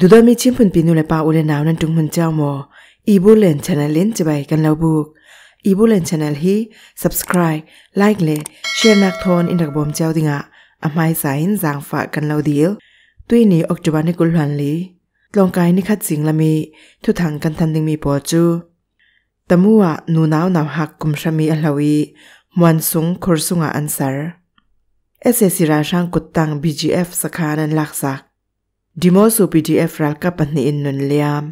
ดูดามีชิมพุนปีนุเลปาอุเลนาวนันตุงมันเจ้าโมออีบุเลนชานะลินจะไปกันเราบุกอีบุเลนชานลฮี subscribe ไลค์เลยแชร์นักทอนอินดักบอมเจ้าดิงะอาไมสายนจางฝากกันเราเดียวตุยนี้ออกจุบันในกุลหันลีลองกายนี่คัดสิงละมีทุทังกันทันดิงมีปอจูตะมัวนูนาวนาหักกุมชามีอัลลวีมวนสุงคุร์สุงอันซาร์เอสเซสิราช่างกุตตังบีจีเอฟสคานันลักซักดิโมสูปีดีเอฟรัลกับปันอินนนเลียม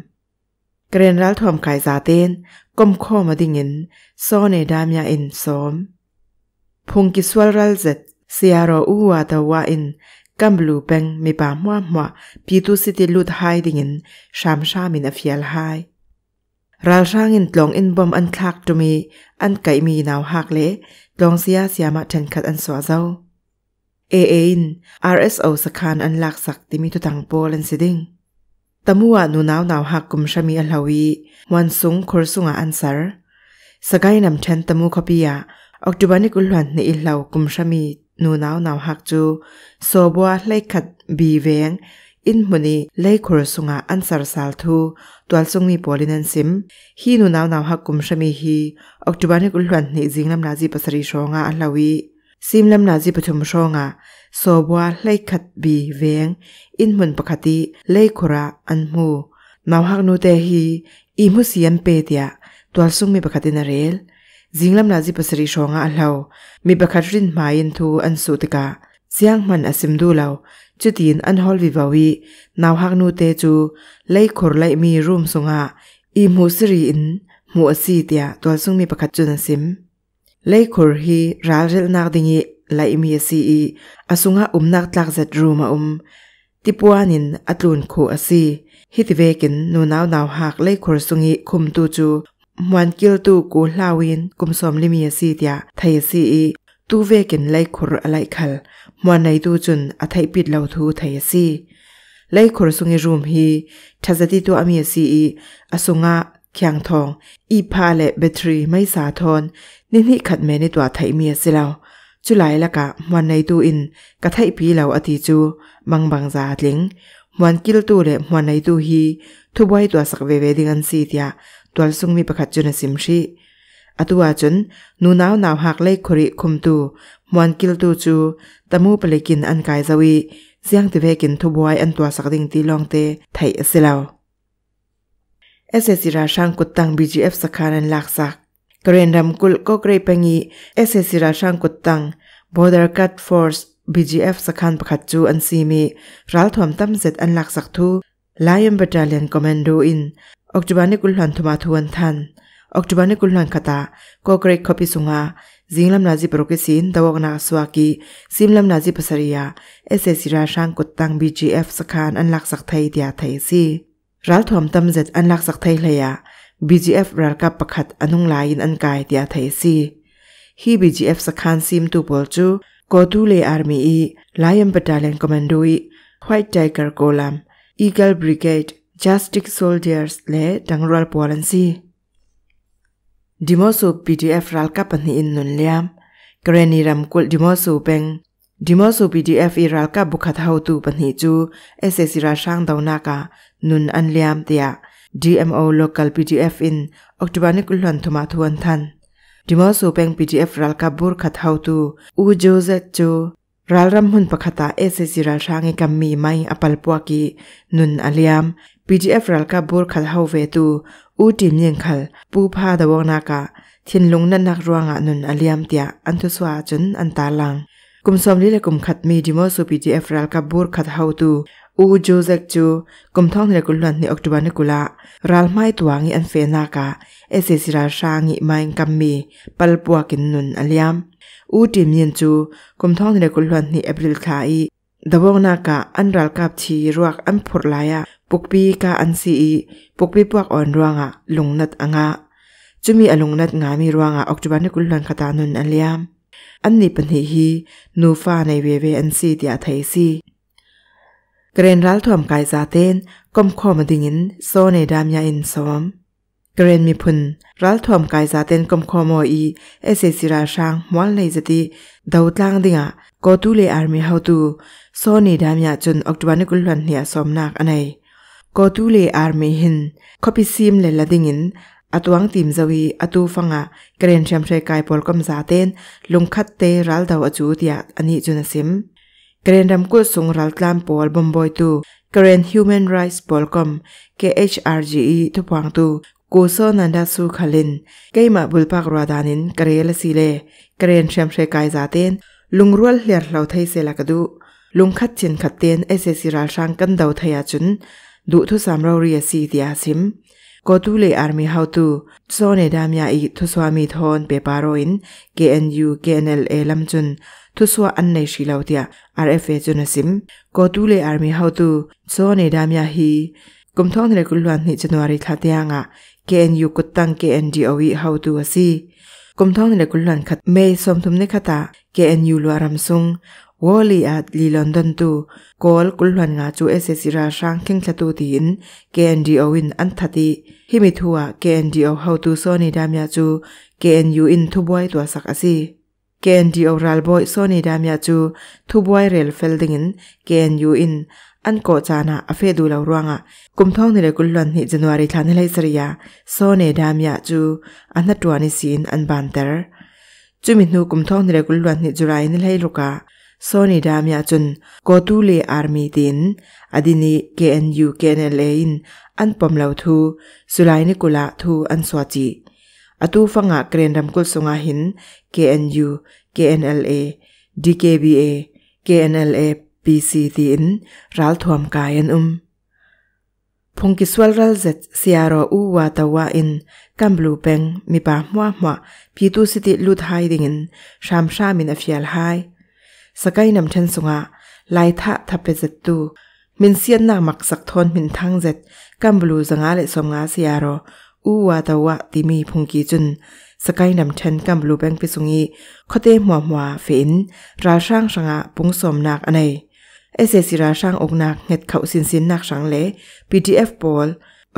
เกรนรัลทอมขายซาเตนก้มข้อมาดิ่งินโซเนดามยาอินซอมพงกิสวลรัลเซตเซียรออูวาตาวาอินกัมบลูเปงมีปาม่าม่าปีตุสิติลุดไฮดิ่งินชามชามินอฟิลไฮรัลช่างอินตลองอินบอมอันคลักตุมี อันไกมีนาวหักเลตลองเสียเสียมาเทนขัดอันสวาเจ้า AAN, RSO Sakana Anlak Sak Timi Tutangpo Lansiding. Tamuwa Nu Nao Nau Hak Kumshami Alawi, Wan Sung Khor Sunga Ansar. Sagaay Namten Tamu Kopiya, Ni Ilaw Kumshami Nu Nao Nau Hak Ju, Sobwa Lay Khat Bi Veng, Inponi Lay Sunga Ansar Salthu, Tual Sung Mi Polinansim, Hi Nu Nao Nau Hak Kumshami Hi, Okchubanik Uluant Ni Izing Lamlazi Pasarisho Nga Alawi, ซิมลำนาจิปชมชองะสอบว่าไล่ขัดบีเวงอินมุนปกติไล่ขระอันมูนาวหักนูเตฮีอีมุสียนเปตียตัวสุงมีปกตินเรลจิงลำนาจิปสริชองะอัลเลามีปกติรินมายินทูอันสุติกาเสียงมันอสิมดูเลาจุดินอันฮอลวิวาวีนาวฮักนูเตจูไล่ขรไล่มีรูมสงะอีมูสรีอินมูอสีเตียตัวสุงมีปกติจุนซิม Laay khur hii raal ril naag dhingi laay miyasi ii asunga umnaag tlaag zat ruuma um. Tipuanin atloon koo asii. Hithi vekin nu naaw naaw haak laay khur sungi kum tuju muwan kil tu ku laawin kum somli miyasi tia thayasi ii. Tu vekin laay khur alay khal muwan laay tujun pit laaw thu thayasi ii. sungi ruum hii thazati tu amiasi ii asunga. ขียงทอง อีพาเลเบตรีไม่สาทรนี่นี่ขัดเมในตัวไทยเมียสิเราจุไหลละกะมันในตูอินกะไทยพีเราอติจูบังบังจาดลิงมันกิลตูเลมันในตูฮีทุบไว้ตัวสักเวเวดิงันสีเตียตัวสุงมีประคัดจุนสิมชีอตัวจุนนูนาวนาวหักเล่คริคุมตูมวนกิลตูจู ตะมูปเลกินอันกายจวี เสียงตีเวกินทุบไว้อันตัวสักดิ่งตีลองเตไทยสิเราเอสเซสิราชังกุตังบีจีเอฟสักการันลักซักกรนดัมกุลก็เกรปงีเอสเซสิราชังกุตังบอดาร์กัตฟอร์สบีจีเอฟสักการะคัดจูอันซีมีรัลทอมตั้มเซรอันลักซักทูไลอันบัตเตรเลียนคอมเมานโดอินออกจุบาน้กุลหันทมาทวนทันออกจุบาน้กุลหันคตาก็เกรคอปิสุงาซิงลัมนาจิปรเกสินตัวกนาสวากีซิมลัมนาจิปสริยาเอสเซสิราชังกุตังบีจีเอฟสักันอันลักซักไทยเดียไทยซีรัลทอมตำเจ็ดอันลักสักไทยเลยะ BGF รัลกับประคัดอนุงลายินอันกายเดียไทยซีฮีบีจีเอฟสักคันซิมตูปอลจูกอตูเลอาร์มีอีลายัมปตาเลนคอมมานโดอีไวท์ไทเกอร์โกลัมอีเกิลบริเกดจัสติกโซลเดียร์สเล่ดังรัลปอลันซีดิมอสูบีจีเอฟรัลกับปนนีอินนุนเลียม กรณีรำกุลดิมอสูเป็งดิมอสูบีดีเอฟอิรักกับบุคคลเฮาวตูปนิจูเอสเซซิราช่างดาวนากานุนอันเลียมเตียดีเอ็มโอโลกาลพีดีเอฟอินออกตุบานิกุลหันทุมาทวนทันดิมอสูเป็งพีดีเอฟรักกับบุคคลเฮาวตูอูโจเซจูรัลรัมหุนปักขตาเอสเซซิราชังางกัมีไม่อปัลปวกีนุนอันเลียมพีดีเอฟรักกับบุคคลเฮาวเวตูอูติมยิงคัลปูพาดาวนากาทิ้นลงนั่นนักรวงอันนุนอันเลียมเตียอันทุสวาจุนอันตาลังกุมซอมลีและกุมขัดมีดิมอสูปีจีเอฟรัลกับบูร์ขัดเฮาตูอูโจเซกจูกุมท่องในกุลันในออกตุบานกุละรัลไม่ตัวงีอันเฟนากาเอเซซิราชางีมาอินกัมมีปัลปัวกินนุนอัลยามอูติมยยนจูกุมท่องในกุลันในเอปริลคายดับองนากาอันรัลกับชีรวกอันผุรลายะปุกปีกาอันซีปุกปีพวกอ่อนรวงอะลงนัดอ่างะจุมีอลงนัดงามีรวงอะออกตุบานกุลันขตานุนอัลยามอันนี้เป็นฮีนูฟ้าในเวเวอันซีเตียไทยซีเกรนรัลถ่วมกายซาเตนก้มคอมดิ่งินโซในดามยาอินซอมเกรนมีพุนรัลถ่วมกายซาเตนก้มคอมออีเอเซซิราช่างมวนเลยจติดาวตลางดิ่งะก็ตูเลอาร์มีเฮาตูโซในดามยาจนออกตวันกุลวันเนียซอมนักอันไหนก็ตูเลอาร์มีหินคอปิซิมเลละดิ่งิน atuang tim zowi atu fanga kren cham thre kai pol kam za ten lungkhat te ral daw achu tia ani chuna sim kren ram kul sung ral tlam pol bomboi tu kren human rights polcom khrge tu pang tu ko so nanda su khalin keima bulpak radanin karel sile kren cham thre kai za ten lungrual hler hlau thai se lakadu lungkhat chin khaten ssc ral shang kan daw thaya chun du thu samro ri si tia sim ကောတူလေအာမီဟောက်တူစောနေဒါမြာဤသူဆွာမီသွန်ပေပါရိုင် KNU KNLA လမ်ချွန်းသူဆွာအန်နေရှိလောက်တ RFA ကျွနစင်ကောတူလေအာမီဟောက်တူစောနေဒါမြာဟီကုမ်ထုံးရကုလဝန်နိဇန်နဝါရီခတ်တယငါ KNU ကုတန် KNDO ဟောက်တူအစီကုမ်ထုံးရကုလဝန်ခတ်မေစုံထုံနေခတာ KNU လွာရမ်ဆုံဝေါ်လီအတ်လီလန်ဒန်တူကောလ်ကုလန်ငါချူအက်ဆစီရာရှန်ခင်ခတူတီင်ကေအန်ဒီအိုဝင်အန်သတိဟိမိထူဝကေအန်ဒီအိုဟောက်တူစောနေဒါမြချူကေအန်ယူအင်ထူဘွိုင်းတွာဆက်အစီ KNDO Ralboy Sony Damya chu Thubwai Rail Felding in KNU in an ko chana afe du lo ruanga kumthong ni le kullan ni January thane lai sariya Sony Damya chu anatwani sin an banter chumi nu kumthong ni le kullan ni July ni lai luka ซนิดามยาจนกตูเลอาร์มีดินอดีนีเกนยูเกนเลนอันปมเลาทูสุไลนิกุลาทูอันสวัจีอาตูฟังอกเรนดัมกุลสงอาหินเกนยูเกนเลดีเกบีเอเกนเลปีซีดินรัลทวมกายนอุมพงกิสวลรัลเซตเสียรออูวาตาวาอินกัมบลูเปงมีปาหัวหัวพีตูสิติลุดไฮดิงินชามชามินอฟิยลไฮสกายนำเชนสงะลายทะทับเปดจัตุมินเซียนนากมักสักทนมินทังเจ็ดกัมบลูสงะเลสงะเสีารออูวาตาวะตีมีพงกีจุนสกายนำเชนกัมบลูแบงปิสุงีข้อเตหมัวหมัวเฟิน ราช่างสงะปุงสมนักอันใดเอเซซิราช่างอกนักเง็ดเขาสินสินนักสังเลพีดีเอฟบอล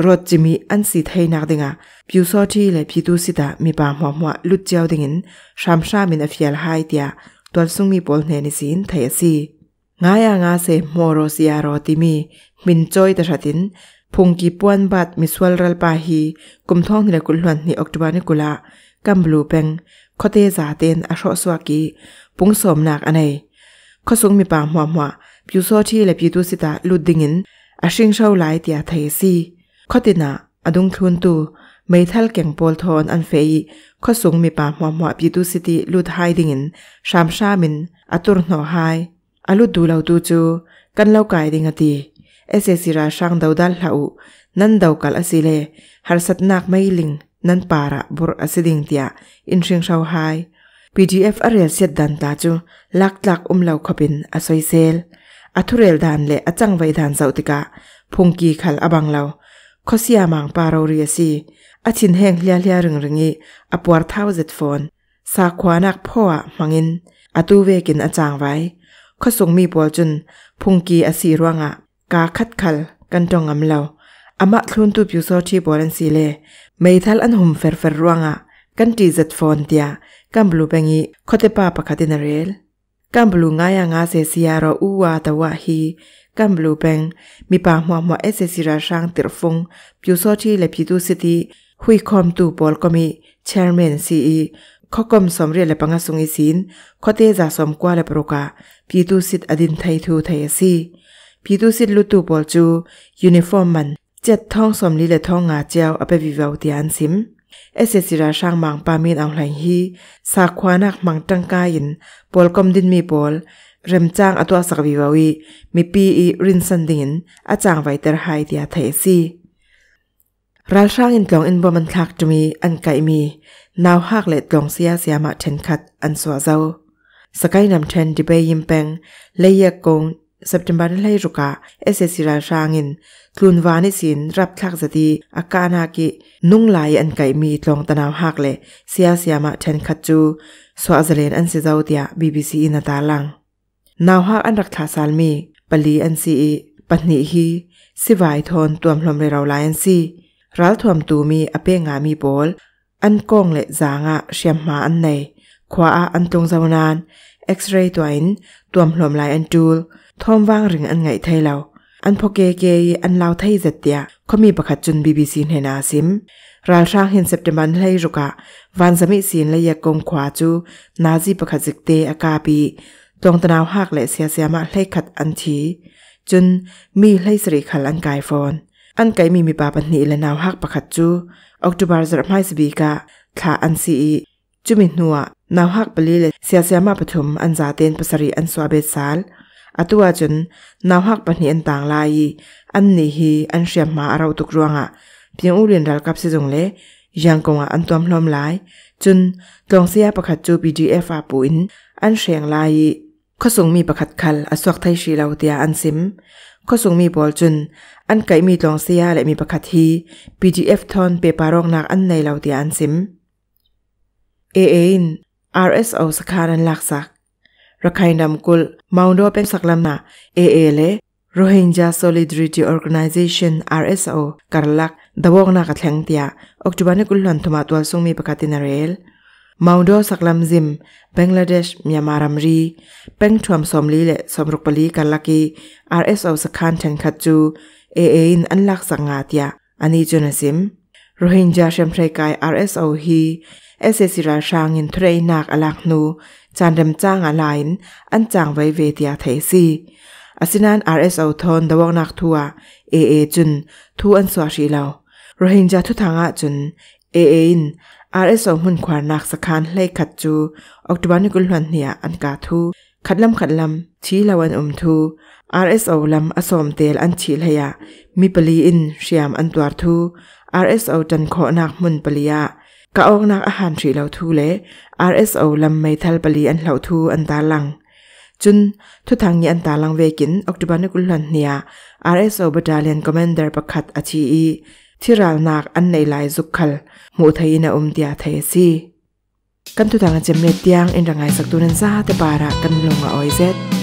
รถจิมีอันสีไทยนักดึงะพิวซอที่และพิทูสิตามีบางหัวหัวลุดเจ้าดึงินชามชามินอฟิเอลไฮเดียตัวสุงมีปอลเนนิสินไทยสีงายง่าเซมอโรสิอารอติมี มินจอยตะัดินพุงกีปวนบัดมิสวลรัลปาฮีกุมท้องนิลกุลหวันนออกตบานิกุลากัมบลูเปงคอเตจาเตนอชอสวากีปุงสมนักอันไนข้อสุงมีปาหัวหัวพิวโซที่และพิวตุสิตาลุดดิงิน อาชิงเชาไลเตียไทยสีข้อตินาอดุงทุนตูไม่ทัลเก่งโปลทอนอันเฟยข้อสูงมีปาหัวหมอปีดูสิติลุดไฮดิ่งชามชามินอัตุรหนอไฮอาลุดดูเราดูจูกันเล่ากายดิ่งตีเอเซซิราช่างดาวดัลหาอนั่นดาวกัลอสิเลฮาร์สัตนักไม่ลิงนั่นปาระบุรอสิดิ่งเตียอินเชียงชาวไฮ PDF อเรียเสียดดันตาจูลักลักอุ้มเล่าขบินอสอยเซลอัตุเรลดานเลอจังไวดานเสาติกาพงกีขัลอบังเล่าข้อเสียมังปาเราเรียสีอชินแห่งเลียเลียริงริงอปวรเท้าเจ็ดฟอนสาขวานักพ่อหมังอินอตูเวกินอาจารย์ไว้ข้อสงมีบปวจุนพุงกีอาศีรวงอ่ะกาคัดขัลกันตรงอำเลาอมะคลุนตูปิวโซที่บอลันสีเล่ไม่ทัลอันหุมเฟรเฟรรวงอ่ะกันตีเจ็ดฟอนเดียกัมบลูเปงีข้อเตป้าประคดินเรลกัมบลูง่ายงอาเสียรออูวาตะวะฮีกัมบลูเปงมีปาหมวหมวเอเซซิราชังติรฟงปิวโซที่เลพิตูสิตีหุยคอมตูปอลกมีเชร์แมนซีอีข้อกมสมเรียละปังสุงิสินข้อเตจาสมกว่าเละปรกาพีตูสิทอดินไทยทูไทยซีพีตูสิทลุตูปอลจูยูนิฟอร์มมันเจ็ดท้องสมลีแลท้องอาเจียวเอาปวิวาวติอันซิมเอสเซซิราช่างมังปามินเอาไหลฮี สากควานักมังตังกายินปอลกมดินมีปอลเริ่มจ้างอตัวสักวิวาวี มีปีอีรินสันดิน อาจารงไวเตอร์ไฮเดียไทยซีรัลช่างอินตลองอินบอมันทักจะมีอันไกมีนาวหักเล็ดลองเสียเสียมาเทนคัดอันสวาเจ้าสกายนำเทนดิเบยิมเปงเลยกง September lai ruka SSC ra rangin tlun wani sin rap thak zati akana ki nung lai an kai mi tlong tanaw hak le sia sia ma then khat chu so azalen an si zautia BBC in ata lang naw hak an rak tha sal mi pali an si e pani hi siwai thon tuam hlom le raw lai an si รัลทวมตูมีอเปงามีบอลอันกงเละจางะเชียมมาอันในขวาอันตรงสาวนานเอ็กซเรย์ตัวอินตัวมหลมลายอันจูลทอมว่างริงอันไงไทยเรา อันพอเกเกยอันลาวไทยจัดเตียเขามีประคัศจุนบีบีซีนให้นาซิมรายช่างเห็นเซปเดมันให้รุกะวันสมิศีนและยากงขวาจู นาจีประคัศจิกเตอากาปีตรงตนาวหักและเสียเสียมาให้ขัดอันทีจนมีให้สริขันอันกายฟอนอันไกมีมีปาปนนีและนาวฮักประคัดจูออกตุบาร์จรับไม่สบีกะขาอันซีจุมิหนัวนาวฮักปลีเลเสียเสียมาปฐมอันจาเตนปสรีอันสวาเบซาลอตัวจนนาวฮักปันนีอันต่างลายอันนี้ฮีอันเสียมาเราตุกรวงอะเพียงอุเรียนรัลกับเสียงเลยังคงอันตัวมลอมลายจนตองเสียประคัดจูบีดีเอฟอาปุอนอันเสียงลายข้อสงมีประคัดคัลอสวกไทยชีลาวเตียอันซิมข้อสงมีบอลจุนอันไก่มีลองเสียและมีประคัดที p g f ทอนเปปารองนักอันในลาวเตียอันซิมเอเอ็น RSO สคานันลักษักระคายนำกุลมาอุดเป็นสักลำนาเอเอเล Rohingya Solidarity Organization RSO การลักดาวงนักแข่งเตียออกจุบันกุลหลันทมาตัวสงมีประัดในเรลมาดอสักลำซิมเบงลาเดชมีมารัมรีเป็งทวมสมลีเละสมรุปลีกันลักกี้ r s อสักันเทนขจู เอเออินอันลักสังอาตยาอันนี้จุนซิม โรฮิงญาเชมเพรกาย RSO ฮีเอสเอซิราชางินเทรยนักอลักนู จานเดมจ้างอาไลน์ อันจางไว้เวทยาเทซีอาศินั้น RSO ทอนดวงนักทัวเอเอจุน ทูอันสวาชีเลวโรฮิงญาทุทางอาจุนเอเออินอาร์เอสองหุ่นขวานักสคานไล่ขัดจูออกตบวนกุลหันเนียอันกาทูขัดลำขัดลำชี้ละวันอมทูอาร์เอสอลำอสอมเตลอันชีลหยะ มีปลีอินเชียมอันตัวทูอาร์เอสอจันโคนักมุนปลียะกะออกนักอาหารชีเหลาทูเลอาร์เอสอลำไม่ทัลปลีอันเหลาทูอันตาลัง จุนทุทางนี้อันตาลังเวกินออกตบวนกุลหันเนียอาร์เอสอบดาเลียนคอมเมนเดอร์ประคัดอาชีอี ที่ราลนักอันในลายสุขคล mu thấy na om tia thai si kan tu tang chem le tiang en rangai sak tunan za te para kan longa oi zet